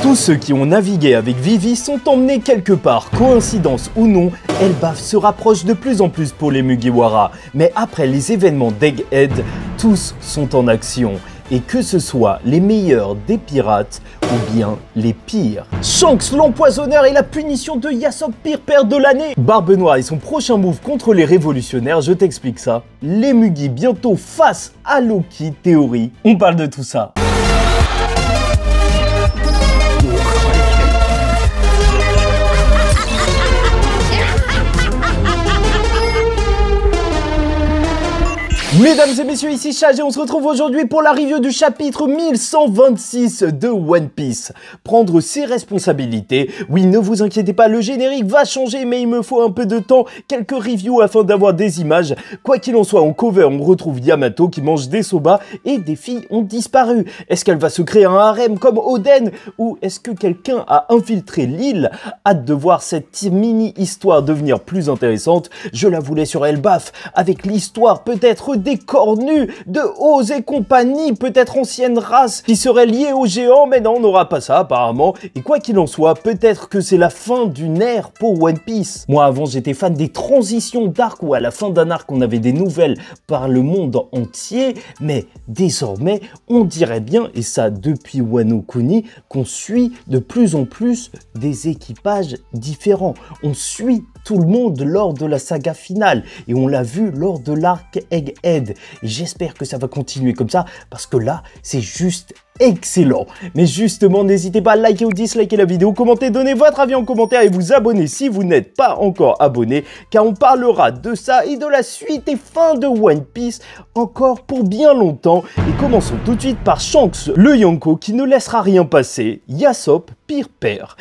Tous ceux qui ont navigué avec Vivi sont emmenés quelque part. Coïncidence ou non, Elbaf se rapproche de plus en plus pour les Mugiwara. Mais après les événements d'Egghead, tous sont en action. Et que ce soit les meilleurs des pirates ou bien les pires. Shanks, l'empoisonneur et la punition de Yasop, pire père de l'année Barbe Noire et son prochain move contre les révolutionnaires, je t'explique ça. Les Mugi bientôt face à Loki Théorie. On parle de tout ça. Mesdames et messieurs, ici Chage on se retrouve aujourd'hui pour la review du chapitre 1126 de One Piece. Prendre ses responsabilités. Oui, ne vous inquiétez pas, le générique va changer mais il me faut un peu de temps, quelques reviews afin d'avoir des images. Quoi qu'il en soit, en cover on retrouve Yamato qui mange des soba et des filles ont disparu. Est-ce qu'elle va se créer un harem comme Oden ou est-ce que quelqu'un a infiltré l'île Hâte de voir cette mini-histoire devenir plus intéressante. Je la voulais sur Elbaf avec l'histoire peut-être des cornus, de hauts et compagnie, peut-être ancienne race qui serait liée aux géants, mais non, on n'aura pas ça apparemment. Et quoi qu'il en soit, peut-être que c'est la fin d'une ère pour One Piece. Moi avant j'étais fan des transitions d'arc où à la fin d'un arc on avait des nouvelles par le monde entier, mais désormais on dirait bien, et ça depuis Wano Kuni, qu'on suit de plus en plus des équipages différents. On suit tout le monde lors de la saga finale, et on l'a vu lors de l'arc Egghead et j'espère que ça va continuer comme ça parce que là, c'est juste excellent. Mais justement, n'hésitez pas à liker ou disliker la vidéo, commenter, donner votre avis en commentaire et vous abonner si vous n'êtes pas encore abonné, car on parlera de ça et de la suite et fin de One Piece encore pour bien longtemps. Et commençons tout de suite par Shanks, le Yonko qui ne laissera rien passer, Yasop, pire père.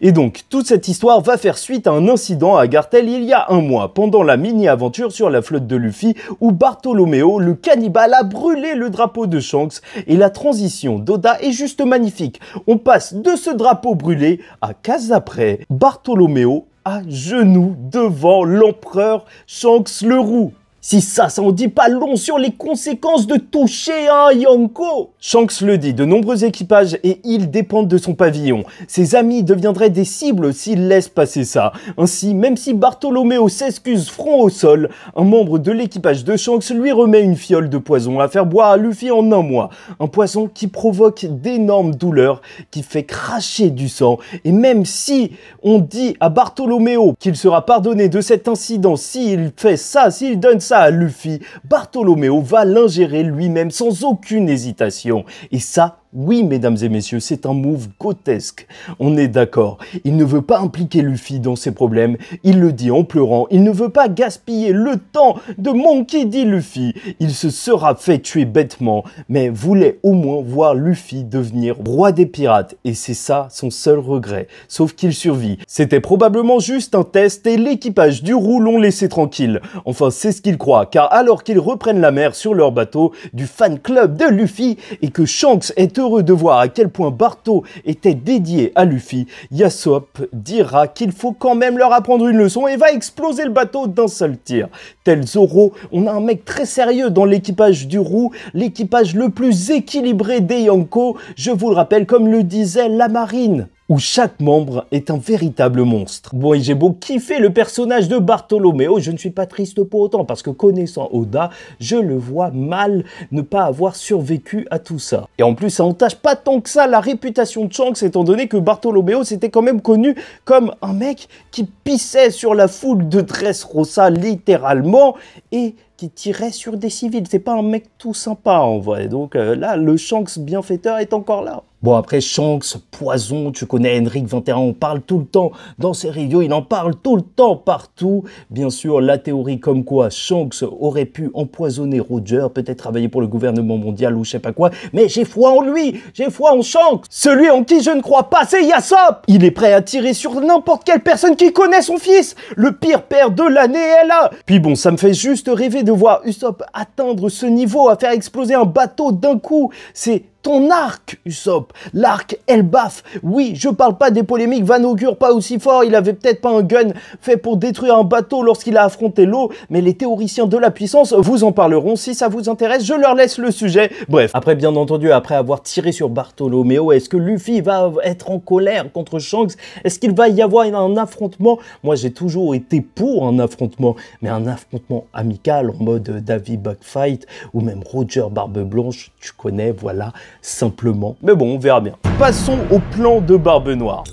Et donc, toute cette histoire va faire suite à un incident à Gartel il y a un mois, pendant la mini-aventure sur la flotte de Luffy, où Bartholoméo, le cannibale, a brûlé le drapeau de Shanks, et la transition d'Oda est juste magnifique. On passe de ce drapeau brûlé à Casapré après, Bartholoméo à genoux devant l'empereur Shanks le Roux. Si ça, ça en dit pas long sur les conséquences de toucher un Yonko Shanks le dit, de nombreux équipages et ils dépendent de son pavillon. Ses amis deviendraient des cibles s'il laisse passer ça. Ainsi, même si Bartholoméo s'excuse front au sol, un membre de l'équipage de Shanks lui remet une fiole de poison à faire boire à Luffy en un mois. Un poison qui provoque d'énormes douleurs, qui fait cracher du sang. Et même si on dit à Bartholoméo qu'il sera pardonné de cet incident s'il fait ça, s'il donne ça à Luffy, Bartoloméo va l'ingérer lui-même sans aucune hésitation. Et ça, oui, mesdames et messieurs, c'est un move grotesque. On est d'accord. Il ne veut pas impliquer Luffy dans ses problèmes. Il le dit en pleurant. Il ne veut pas gaspiller le temps de Monkey dit Luffy. Il se sera fait tuer bêtement, mais voulait au moins voir Luffy devenir roi des pirates. Et c'est ça son seul regret. Sauf qu'il survit. C'était probablement juste un test et l'équipage du roux l'ont laissé tranquille. Enfin, c'est ce qu'il croit, car alors qu'ils reprennent la mer sur leur bateau du fan club de Luffy et que Shanks est heureux heureux de voir à quel point Barto était dédié à Luffy, Yasop dira qu'il faut quand même leur apprendre une leçon et va exploser le bateau d'un seul tir. Tel Zoro, on a un mec très sérieux dans l'équipage du Roux, l'équipage le plus équilibré des Yonko, je vous le rappelle comme le disait la marine où chaque membre est un véritable monstre. Bon, et j'ai beau kiffer le personnage de Bartolomeo, je ne suis pas triste pour autant, parce que connaissant Oda, je le vois mal ne pas avoir survécu à tout ça. Et en plus, ça entache pas tant que ça la réputation de Shanks, étant donné que Bartolomeo s'était quand même connu comme un mec qui pissait sur la foule de Dressrosa, littéralement, et qui tirait sur des civils. C'est pas un mec tout sympa en vrai. Donc euh, là, le Shanks bienfaiteur est encore là. Bon après Shanks, poison, tu connais Henrik 21, on parle tout le temps dans ses vidéos il en parle tout le temps partout. Bien sûr, la théorie comme quoi Shanks aurait pu empoisonner Roger, peut-être travailler pour le gouvernement mondial ou je sais pas quoi, mais j'ai foi en lui, j'ai foi en Shanks. Celui en qui je ne crois pas, c'est Yasop. Il est prêt à tirer sur n'importe quelle personne qui connaît son fils. Le pire père de l'année est là. Puis bon, ça me fait juste rêver de voir Usopp atteindre ce niveau, à faire exploser un bateau d'un coup. C'est ton arc, Usopp. L'arc Elbaf. Oui, je parle pas des polémiques. Van Augur pas aussi fort. Il avait peut-être pas un gun fait pour détruire un bateau lorsqu'il a affronté l'eau. Mais les théoriciens de la puissance vous en parleront si ça vous intéresse. Je leur laisse le sujet. Bref. Après, bien entendu, après avoir tiré sur Bartolomeo, est-ce que Luffy va être en colère contre Shanks Est-ce qu'il va y avoir un affrontement Moi, j'ai toujours été pour un affrontement, mais un affrontement amical en mode Davy fight ou même Roger Barbe Blanche, tu connais, voilà simplement. Mais bon, on verra bien. Passons au plan de Barbe Noire.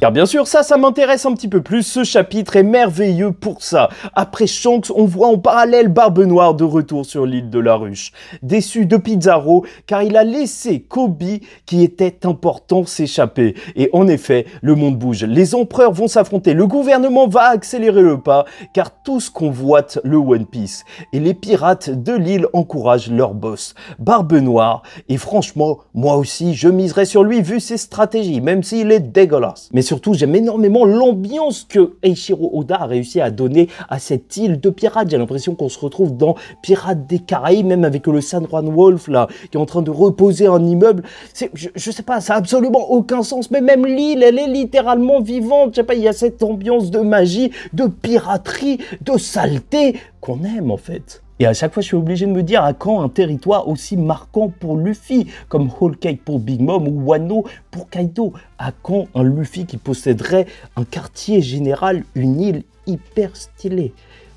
Car bien sûr, ça, ça m'intéresse un petit peu plus, ce chapitre est merveilleux pour ça. Après Shanks, on voit en parallèle Barbe Noire de retour sur l'île de la Ruche, déçu de Pizarro car il a laissé Kobe, qui était important, s'échapper. Et en effet, le monde bouge, les empereurs vont s'affronter, le gouvernement va accélérer le pas, car tous convoitent le One Piece. Et les pirates de l'île encouragent leur boss, Barbe Noire, et franchement, moi aussi, je miserais sur lui vu ses stratégies, même s'il est dégueulasse surtout, j'aime énormément l'ambiance que Eiichiro Oda a réussi à donner à cette île de pirates. J'ai l'impression qu'on se retrouve dans Pirates des Caraïbes, même avec le San Juan Wolf, là, qui est en train de reposer un immeuble. Je, je sais pas, ça a absolument aucun sens, mais même l'île, elle est littéralement vivante. Je sais pas, il y a cette ambiance de magie, de piraterie, de saleté qu'on aime, en fait. Et à chaque fois, je suis obligé de me dire à quand un territoire aussi marquant pour Luffy, comme Whole Cake pour Big Mom ou Wano pour Kaido À quand un Luffy qui posséderait un quartier général, une île hyper stylée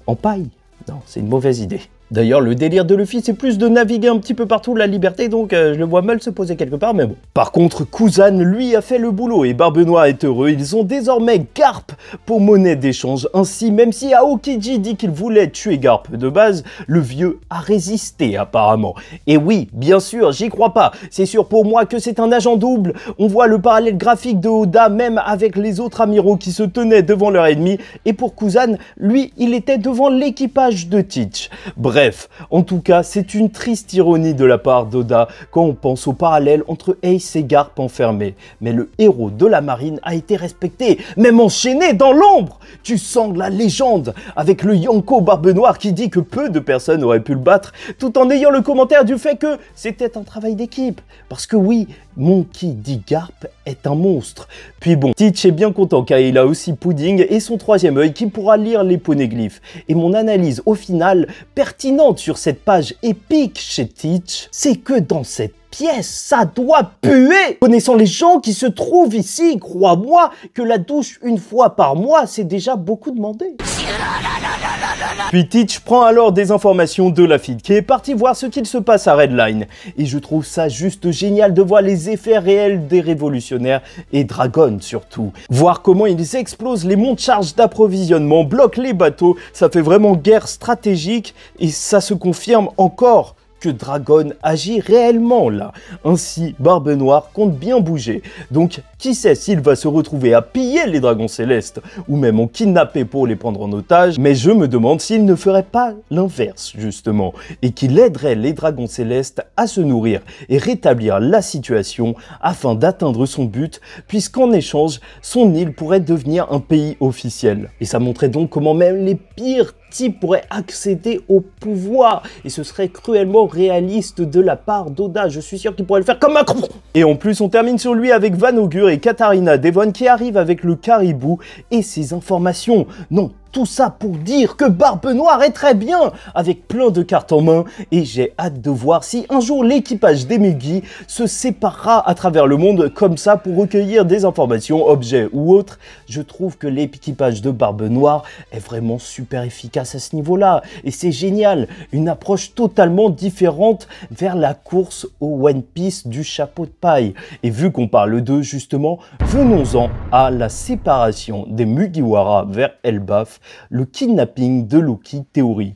En paille Non, c'est une mauvaise idée. D'ailleurs, le délire de Luffy, c'est plus de naviguer un petit peu partout la liberté, donc euh, je le vois mal se poser quelque part, mais bon. Par contre, Kuzan, lui, a fait le boulot et Barbe est heureux. Ils ont désormais Garp pour monnaie d'échange. Ainsi, même si Aokiji dit qu'il voulait tuer Garp de base, le vieux a résisté apparemment. Et oui, bien sûr, j'y crois pas. C'est sûr pour moi que c'est un agent double. On voit le parallèle graphique de Oda même avec les autres amiraux qui se tenaient devant leur ennemi. Et pour Kuzan, lui, il était devant l'équipage de Teach. Bref, Bref, en tout cas, c'est une triste ironie de la part d'Oda quand on pense au parallèle entre Ace et Garp enfermé. Mais le héros de la marine a été respecté, même enchaîné dans l'ombre Tu sens la légende, avec le Yonko Barbe Noire qui dit que peu de personnes auraient pu le battre, tout en ayant le commentaire du fait que c'était un travail d'équipe. Parce que oui, Monkey D. Garp est un monstre, puis bon, Teach est bien content car il a aussi Pudding et son troisième œil qui pourra lire les ponéglyphes. Et mon analyse au final pertinente sur cette page épique chez Teach, c'est que dans cette pièce, ça doit puer Connaissant les gens qui se trouvent ici, crois-moi que la douche une fois par mois, c'est déjà beaucoup demandé. Puis Teach prend alors des informations de la fille qui est partie voir ce qu'il se passe à Redline. Et je trouve ça juste génial de voir les effets réels des révolutionnaires et Dragon surtout. Voir comment ils explosent les monts de charge d'approvisionnement, bloquent les bateaux, ça fait vraiment guerre stratégique et ça se confirme encore que Dragon agit réellement là. Ainsi, Barbe Noire compte bien bouger. Donc, qui sait s'il va se retrouver à piller les dragons célestes ou même en kidnapper pour les prendre en otage, mais je me demande s'il ne ferait pas l'inverse justement et qu'il aiderait les dragons célestes à se nourrir et rétablir la situation afin d'atteindre son but puisqu'en échange, son île pourrait devenir un pays officiel. Et ça montrait donc comment même les pires pourrait accéder au pouvoir. Et ce serait cruellement réaliste de la part d'Oda. Je suis sûr qu'il pourrait le faire comme Macron. Et en plus, on termine sur lui avec Van Augur et Katharina Devon qui arrivent avec le caribou et ses informations. Non, tout ça pour dire que Barbe Noire est très bien, avec plein de cartes en main, et j'ai hâte de voir si un jour l'équipage des Mugi se séparera à travers le monde comme ça pour recueillir des informations, objets ou autres. Je trouve que l'équipage de Barbe Noire est vraiment super efficace à ce niveau-là, et c'est génial, une approche totalement différente vers la course au One Piece du chapeau de paille. Et vu qu'on parle d'eux justement, venons-en à la séparation des Mugiwara vers Elbaf le kidnapping de Loki théorie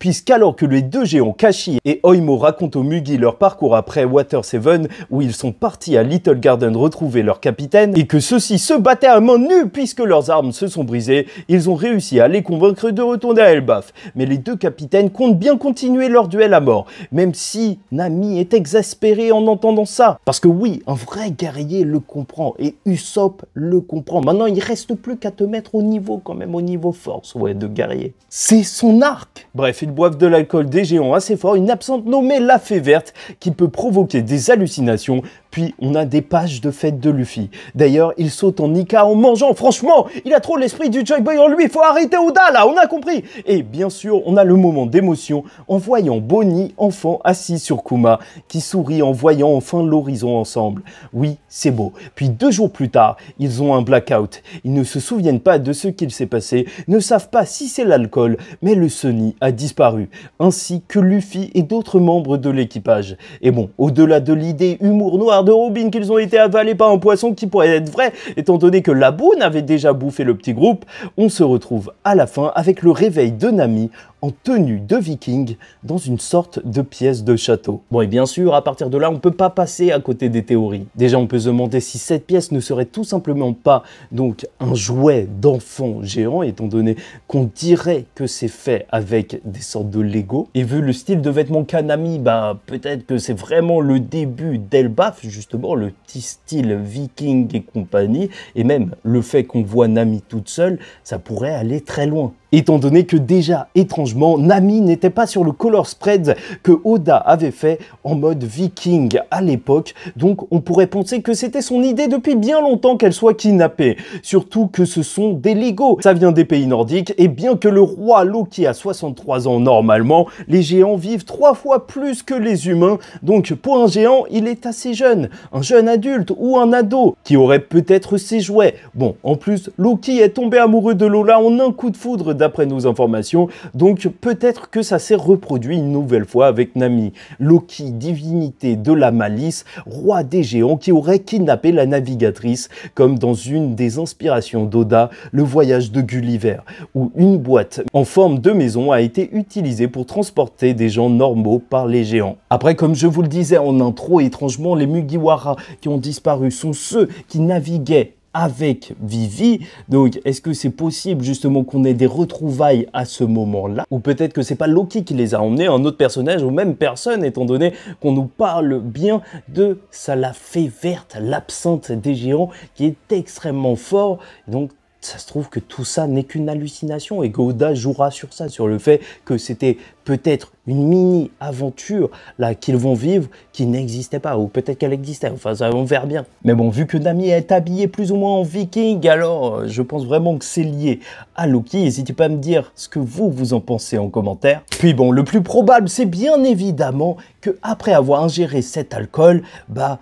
puisqu'alors que les deux géants Kashi et Oimo racontent au Mugi leur parcours après Water Seven, où ils sont partis à Little Garden retrouver leur capitaine, et que ceux-ci se battaient à main nue puisque leurs armes se sont brisées, ils ont réussi à les convaincre de retourner à Elbaf. Mais les deux capitaines comptent bien continuer leur duel à mort, même si Nami est exaspéré en entendant ça. Parce que oui, un vrai guerrier le comprend, et Usopp le comprend. Maintenant, il reste plus qu'à te mettre au niveau quand même, au niveau force, ouais, de guerrier. C'est son arc Bref, boivent de l'alcool des géants assez fort, une absente nommée la fée verte qui peut provoquer des hallucinations puis on a des pages de fête de Luffy. D'ailleurs, il saute en Nika en mangeant. Franchement, il a trop l'esprit du Joy Boy en lui. Il Faut arrêter Oda là, on a compris. Et bien sûr, on a le moment d'émotion en voyant Bonnie, enfant, assis sur Kuma, qui sourit en voyant enfin l'horizon ensemble. Oui, c'est beau. Puis deux jours plus tard, ils ont un blackout. Ils ne se souviennent pas de ce qu'il s'est passé, ne savent pas si c'est l'alcool, mais le Sunny a disparu, ainsi que Luffy et d'autres membres de l'équipage. Et bon, au-delà de l'idée humour noir de robin qu'ils ont été avalés par un poisson qui pourrait être vrai, étant donné que la boue avait déjà bouffé le petit groupe, on se retrouve à la fin avec le réveil de Nami en tenue de viking dans une sorte de pièce de château. Bon et bien sûr, à partir de là, on peut pas passer à côté des théories. Déjà, on peut se demander si cette pièce ne serait tout simplement pas donc un jouet d'enfant géant, étant donné qu'on dirait que c'est fait avec des sortes de Lego. Et vu le style de vêtements Kanami, bah peut-être que c'est vraiment le début d'Elbaf, justement, le petit style viking et compagnie. Et même le fait qu'on voit Nami toute seule, ça pourrait aller très loin. Étant donné que déjà étrange Nami n'était pas sur le color spread que Oda avait fait en mode viking à l'époque, donc on pourrait penser que c'était son idée depuis bien longtemps qu'elle soit kidnappée. Surtout que ce sont des Lego, ça vient des pays nordiques, et bien que le roi Loki a 63 ans normalement, les géants vivent trois fois plus que les humains, donc pour un géant, il est assez jeune, un jeune adulte ou un ado, qui aurait peut-être ses jouets. Bon, en plus, Loki est tombé amoureux de Lola en un coup de foudre d'après nos informations, donc peut-être que ça s'est reproduit une nouvelle fois avec Nami, Loki, divinité de la malice, roi des géants qui aurait kidnappé la navigatrice, comme dans une des inspirations d'Oda, le voyage de Gulliver, où une boîte en forme de maison a été utilisée pour transporter des gens normaux par les géants. Après, comme je vous le disais en intro, étrangement, les Mugiwara qui ont disparu sont ceux qui naviguaient avec Vivi. Donc, est-ce que c'est possible justement qu'on ait des retrouvailles à ce moment-là Ou peut-être que c'est pas Loki qui les a emmenés, un autre personnage ou même personne, étant donné qu'on nous parle bien de sa la fée verte, l'absente des géants, qui est extrêmement fort, donc ça se trouve que tout ça n'est qu'une hallucination et Gouda jouera sur ça, sur le fait que c'était peut-être une mini aventure là qu'ils vont vivre qui n'existait pas ou peut-être qu'elle existait. Enfin, ça on verra bien. Mais bon, vu que Nami est habillé plus ou moins en viking, alors euh, je pense vraiment que c'est lié à Loki. N'hésitez pas à me dire ce que vous vous en pensez en commentaire. Puis bon, le plus probable, c'est bien évidemment que après avoir ingéré cet alcool, bah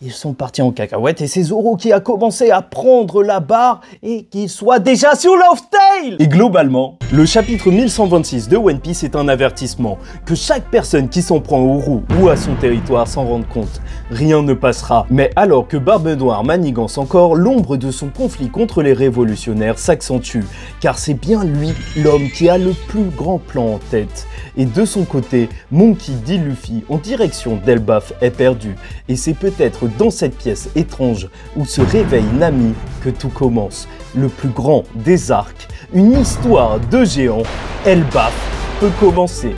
ils sont partis en cacahuète et c'est Zoro qui a commencé à prendre la barre et qu'il soit déjà sur Love tail Et globalement, le chapitre 1126 de One Piece est un avertissement que chaque personne qui s'en prend au roux ou à son territoire s'en rendre compte. Rien ne passera. Mais alors que Barbe Noire manigance encore, l'ombre de son conflit contre les révolutionnaires s'accentue, car c'est bien lui l'homme qui a le plus grand plan en tête. Et de son côté, Monkey D. Luffy en direction d'Elbaf est perdu, et c'est peut-être dans cette pièce étrange où se réveille Nami que tout commence. Le plus grand des arcs, une histoire de géants, Elbaf, peut commencer.